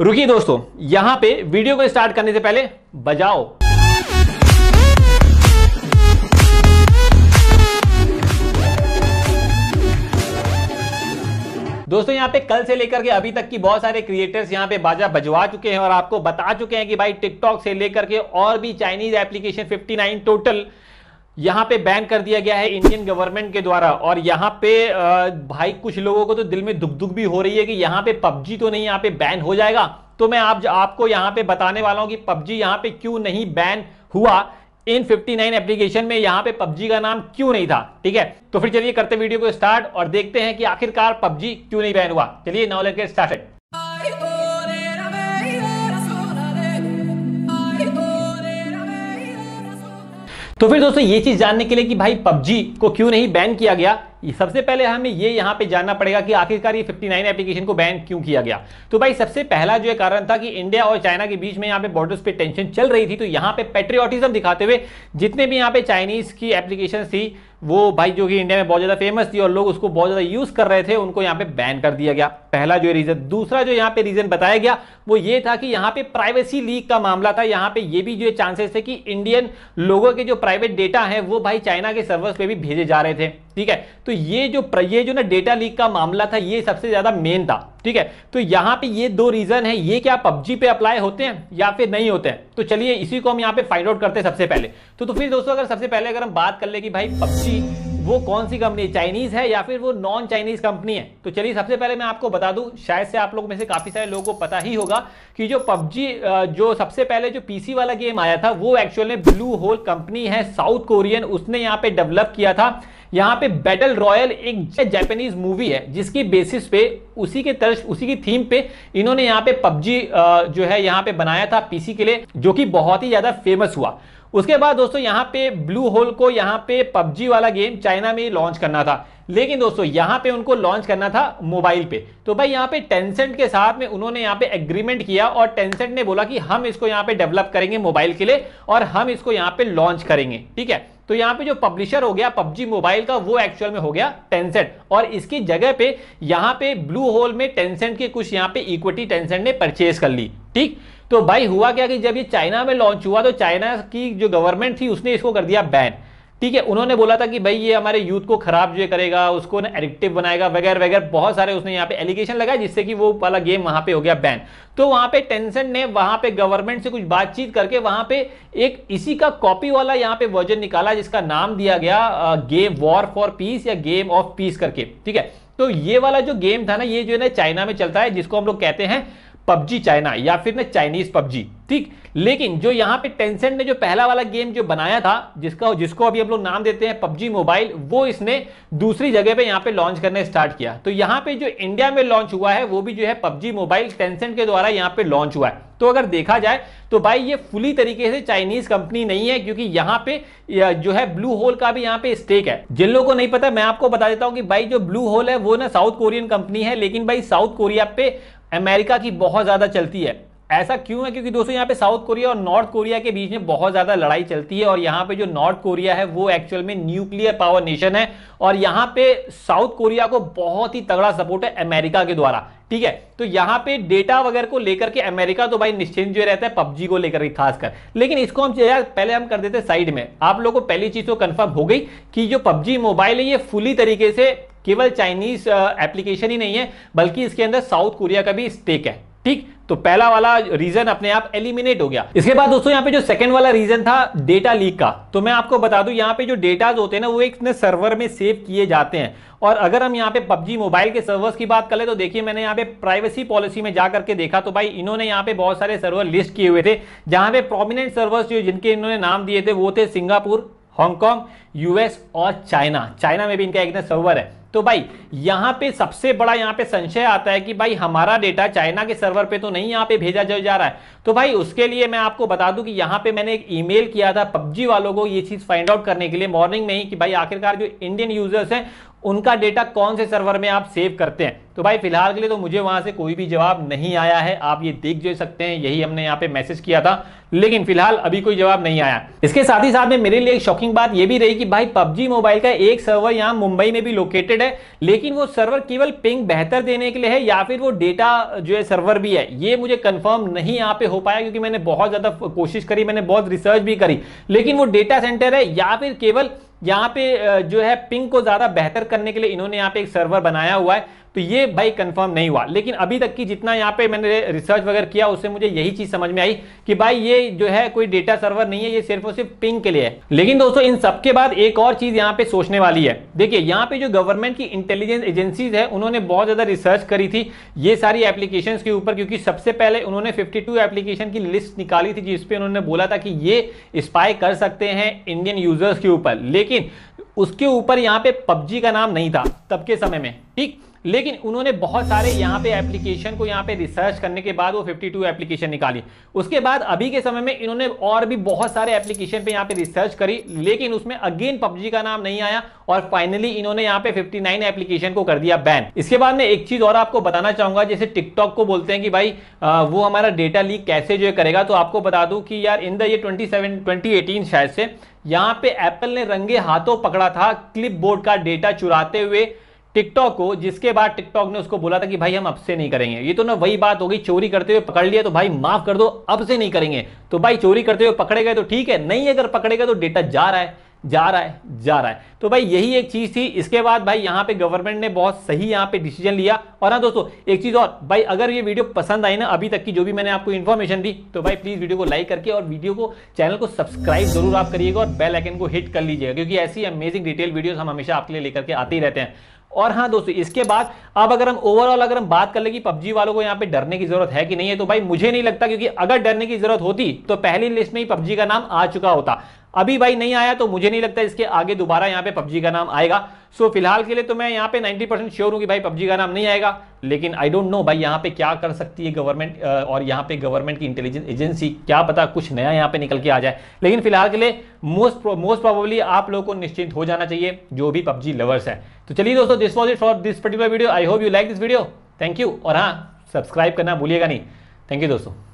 रुकिए दोस्तों यहां पे वीडियो को स्टार्ट करने से पहले बजाओ दोस्तों यहाँ पे कल से लेकर के अभी तक की बहुत सारे क्रिएटर्स यहाँ पे बाजा बजवा चुके हैं और आपको बता चुके हैं कि भाई टिकटॉक से लेकर के और भी चाइनीज एप्लीकेशन 59 टोटल यहां पे बैन कर दिया गया है इंडियन गवर्नमेंट के द्वारा और यहां पे भाई कुछ लोगों को तो दिल में दुख दुख भी हो रही है कि यहां पे पबजी तो नहीं यहां पे बैन हो जाएगा तो मैं आप आपको यहां पे बताने वाला हूं कि पबजी यहां पे क्यों नहीं बैन हुआ इन 59 एप्लीकेशन में यहां पे पबजी का नाम क्यों नहीं था ठीक है तो फिर चलिए करते वीडियो को स्टार्ट और देखते हैं कि आखिरकार पबजी क्यों नहीं बैन हुआ चलिए नॉलेज के स्टार्ट तो फिर दोस्तों ये चीज जानने के लिए कि भाई पबजी को क्यों नहीं बैन किया गया सबसे पहले हमें ये यहाँ पे जानना पड़ेगा कि आखिरकार ये 59 एप्लीकेशन को बैन क्यों किया गया तो भाई सबसे पहला जो कारण था कि इंडिया और चाइना के बीच में यहाँ पे बॉर्डर्स पे टेंशन चल रही थी तो यहाँ पे पेट्रियोटिज्म दिखाते हुए जितने भी यहाँ पे चाइनीज की एप्लीकेशन थी वो बाइक जो कि इंडिया में बहुत ज़्यादा फेमस थी और लोग उसको बहुत ज़्यादा यूज़ कर रहे थे उनको यहाँ पे बैन कर दिया गया पहला जो रीज़न दूसरा जो यहाँ पे रीज़न बताया गया वो ये था कि यहाँ पे प्राइवेसी लीक का मामला था यहाँ पे ये भी जो चांसेस थे कि इंडियन लोगों के जो प्राइवेट डेटा है वो भाई चाइना के सर्वर्स पे भी भेजे जा रहे थे ठीक है तो ये जो ये जो ना डेटा लीक का मामला था ये सबसे ज़्यादा मेन था ठीक है तो यहां पे ये दो रीजन है ये क्या पबजी पे अप्लाई होते हैं या फिर नहीं होते हैं तो चलिए इसी को हम यहाँ पे फाइंड आउट करते हैं सबसे पहले तो, तो फिर दोस्तों अगर सबसे पहले अगर हम बात कर ले कि भाई पबजी वो कौन सी कंपनी चाइनीज है या फिर वो नॉन चाइनीज कंपनी है तो चलिए सबसे पहले मैं आपको बता दूं शायद से आप लोग में से काफी सारे लोगों को पता ही होगा कि जो पबजी जो सबसे पहले जो पीसी वाला गेम आया था वो एक्चुअल ब्लू होल कंपनी है साउथ कोरियन उसने यहाँ पे डेवलप किया था यहाँ पे बैटल रॉयल एक जैपनीज मूवी है जिसकी बेसिस पे उसी के तर्ज उसी की थीम पे इन्होंने यहाँ पे पबजी जो है यहाँ पे बनाया था पीसी के लिए जो कि बहुत ही ज़्यादा फेमस हुआ उसके बाद दोस्तों यहाँ पे ब्लू होल को यहाँ पे पबजी वाला गेम चाइना में लॉन्च करना था लेकिन दोस्तों यहाँ पे उनको लॉन्च करना था मोबाइल पे तो भाई यहाँ पे टेंसेंट के साथ में उन्होंने यहाँ पे एग्रीमेंट किया और टेंसेंट ने बोला कि हम इसको यहाँ पे डेवलप करेंगे मोबाइल के लिए और हम इसको यहाँ पे लॉन्च करेंगे ठीक है तो यहाँ पे जो पब्लिशर हो गया पबजी मोबाइल का वो एक्चुअल में हो गया टेंसेंट और इसकी जगह पे यहाँ पे ब्लू होल में टेंसेंट के कुछ यहाँ पे इक्विटी टेंसेंट ने परचेज कर ली ठीक तो भाई हुआ क्या कि जब ये चाइना में लॉन्च हुआ तो चाइना की जो गवर्नमेंट थी उसने इसको कर दिया बैन ठीक है उन्होंने बोला था कि भाई ये हमारे यूथ को खराब जो करेगा उसको ना एडिक्टिव बनाएगा वगैरह वगैरह बहुत सारे उसने यहाँ पे एलिगेशन लगाया जिससे कि वो वाला गेम वहां पे हो गया बैन तो वहां पे टेंसन ने वहां पे गवर्नमेंट से कुछ बातचीत करके वहां पे एक इसी का कॉपी वाला यहाँ पे वर्जन निकाला जिसका नाम दिया गया गेम वॉर फॉर पीस या गेम ऑफ पीस करके ठीक है तो ये वाला जो गेम था ना ये जो है ना चाइना में चलता है जिसको हम लोग कहते हैं पबजी चाइना या फिर ना चाइनीज पबजी ठीक लेकिन जो यहाँ पे टेंसेंट ने जो पहला वाला गेम जो बनाया था जिसका जिसको अभी हम लोग नाम देते हैं पबजी मोबाइल वो इसने दूसरी जगह पे यहाँ पे लॉन्च करने स्टार्ट किया तो यहाँ पे जो इंडिया में लॉन्च हुआ है वो भी जो है पबजी मोबाइल टेंसेंट के द्वारा यहाँ पे लॉन्च हुआ है तो अगर देखा जाए तो भाई ये फुली तरीके से चाइनीज कंपनी नहीं है क्योंकि यहाँ पे जो है ब्लू होल का भी यहाँ पे स्टेक है जिन लोगों को नहीं पता मैं आपको बता देता हूँ कि भाई जो ब्लू होल है वो ना साउथ कोरियन कंपनी है लेकिन भाई साउथ कोरिया पे अमेरिका की बहुत ज्यादा चलती है ऐसा क्यों है क्योंकि दोस्तों यहाँ पे साउथ कोरिया और नॉर्थ कोरिया के बीच में बहुत ज्यादा लड़ाई चलती है और यहाँ पे जो नॉर्थ कोरिया है वो एक्चुअल में न्यूक्लियर पावर नेशन है और यहाँ पे साउथ कोरिया को बहुत ही तगड़ा सपोर्ट है अमेरिका के द्वारा ठीक है तो यहाँ पे डेटा वगैरह को लेकर के अमेरिका तो भाई निश्चिंत जो रहता है पबजी को लेकर खासकर लेकिन इसको हम यार पहले हम कर देते साइड में आप लोगों को पहली चीज तो कन्फर्म हो गई कि जो पबजी मोबाइल है ये फुली तरीके से केवल चाइनीज एप्लीकेशन ही नहीं है बल्कि इसके अंदर साउथ कोरिया का भी स्टेक है ठीक तो पहला वाला रीजन अपने आप एलिमिनेट हो गया इसके बाद दोस्तों यहाँ पे जो सेकंड वाला रीजन था डेटा लीक का तो मैं आपको बता दूं यहाँ पे जो डेटाज होते हैं ना वो एक सर्वर में सेव किए जाते हैं और अगर हम यहाँ पे PUBG मोबाइल के सर्वर्स की बात करें तो देखिए मैंने यहाँ पे प्राइवेसी पॉलिसी में जाकर के देखा तो भाई इन्होंने यहाँ पे बहुत सारे सर्वर लिस्ट किए हुए थे जहां पे प्रोमिनेंट सर्वर्स जो जिनके इन्होंने नाम दिए थे वो थे सिंगापुर हांगकॉन्ग यूएस और चाइना चाइना में भी इनका एक सर्वर है तो भाई यहां पे सबसे बड़ा यहां पे संशय आता है कि भाई हमारा डेटा चाइना के सर्वर पे तो नहीं यहां पे भेजा जा रहा है तो भाई उसके लिए मैं आपको बता दूं कि यहां पे मैंने एक ईमेल किया था पबजी वालों को ये चीज फाइंड आउट करने के लिए मॉर्निंग में ही कि भाई आखिरकार जो इंडियन यूजर्स हैं उनका डेटा कौन से सर्वर में आप सेव करते हैं तो भाई फिलहाल के लिए तो मुझे वहां से कोई भी जवाब नहीं आया है आप ये देख जो सकते हैं यही हमने यहाँ पे मैसेज किया था लेकिन फिलहाल अभी कोई जवाब नहीं आया इसके साथ ही साथ में मेरे लिए एक शॉकिंग बात यह भी रही कि भाई पबजी मोबाइल का एक सर्वर यहाँ मुंबई में भी लोकेटेड है लेकिन वो सर्वर केवल पिंग बेहतर देने के लिए है या फिर वो डेटा जो है सर्वर भी है ये मुझे कंफर्म नहीं यहाँ पे हो पाया क्योंकि मैंने बहुत ज़्यादा कोशिश करी मैंने बहुत रिसर्च भी करी लेकिन वो डेटा सेंटर है या फिर केवल यहाँ पे जो है पिंग को ज़्यादा बेहतर करने के लिए इन्होंने यहाँ पे एक सर्वर बनाया हुआ है तो ये भाई कंफर्म नहीं हुआ लेकिन अभी तक की जितना यहाँ पे मैंने रिसर्च वगैरह किया उससे मुझे यही चीज समझ में आई कि भाई ये जो है कोई डेटा सर्वर नहीं है ये सिर्फ और सिर्फ पिंग के लिए है लेकिन दोस्तों इन सबके बाद एक और चीज यहाँ पे सोचने वाली है देखिए यहाँ पे जो गवर्नमेंट की इंटेलिजेंस एजेंसीज है उन्होंने बहुत ज्यादा रिसर्च करी थी ये सारी एप्लीकेशन के ऊपर क्योंकि सबसे पहले उन्होंने फिफ्टी एप्लीकेशन की लिस्ट निकाली थी जिसपे उन्होंने बोला था कि ये स्पाई कर सकते हैं इंडियन यूजर्स के ऊपर लेकिन उसके ऊपर यहाँ पे पबजी का नाम नहीं था तब के समय में ठीक लेकिन उन्होंने बहुत सारे यहाँ पे एप्लीकेशन को यहाँ पे रिसर्च करने के बाद वो 52 एप्लीकेशन निकाली उसके बाद अभी के समय में इन्होंने और भी बहुत सारे एप्लीकेशन पे यहाँ पे रिसर्च करी लेकिन उसमें अगेन पबजी का नाम नहीं आया और फाइनली इन्होंने यहाँ पे 59 एप्लीकेशन को कर दिया बैन इसके बाद में एक चीज और आपको बताना चाहूंगा जैसे टिकटॉक को बोलते हैं कि भाई आ, वो हमारा डेटा लीक कैसे जो करेगा तो आपको बता दू की यार इन द ये 27 2018 शायद से यहाँ पे एप्पल ने रंगे हाथों पकड़ा था क्लिप का डेटा चुराते हुए टिकटॉक को जिसके बाद टिकटॉक ने उसको बोला था कि भाई हम अब से नहीं करेंगे ये तो ना वही बात होगी चोरी करते हुए पकड़ लिया तो भाई माफ कर दो अब से नहीं करेंगे तो भाई चोरी करते हुए पकड़े गए तो ठीक है नहीं अगर पकड़े गए तो डेटा जा रहा है जा रहा है जा रहा है तो भाई यही एक चीज थी इसके बाद भाई यहाँ पे गवर्नमेंट ने बहुत सही यहाँ पे डिसीजन लिया और हाँ दोस्तों एक चीज और भाई अगर ये वीडियो पसंद आई ना अभी तक की जो भी मैंने आपको इन्फॉर्मेशन दी तो भाई प्लीज वीडियो को लाइक करके और वीडियो को चैनल को सब्सक्राइब जरूर आप करिएगा और बेल आइकन को हिट कर लीजिएगा क्योंकि ऐसी अमेजिंग डिटेल वीडियो हम हमेशा आपके लिए लेकर के आते ही रहते हैं और हाँ दोस्तों इसके बाद अब अगर हम ओवरऑल अगर हम बात कर लेगी पबजी वालों को यहाँ पे डरने की जरूरत है कि नहीं है तो भाई मुझे नहीं लगता क्योंकि अगर डरने की जरूरत होती तो पहली लिस्ट में ही पबजी का नाम आ चुका होता अभी भाई नहीं आया तो मुझे नहीं लगता इसके आगे दोबारा यहाँ पे पबजी का नाम आएगा सो so, फिलहाल के लिए तो मैं यहाँ पे 90 परसेंट श्योर हूँ कि भाई पबजी का नाम नहीं आएगा लेकिन आई डोंट नो भाई यहाँ पे क्या कर सकती है गवर्नमेंट और यहाँ पे गवर्नमेंट की इंटेलिजेंस एजेंसी क्या पता कुछ नया यहाँ पे निकल के आ जाए लेकिन फिलहाल के लिए मोस्ट मोस्ट प्रोबेबली आप लोगों को निश्चिंत हो जाना चाहिए जो भी पबजी लवर्स है तो चलिए दोस्तों this was it for this particular video I hope you like this video thank you और हाँ सब्सक्राइब करना भूलिएगा नहीं थैंक यू दोस्तों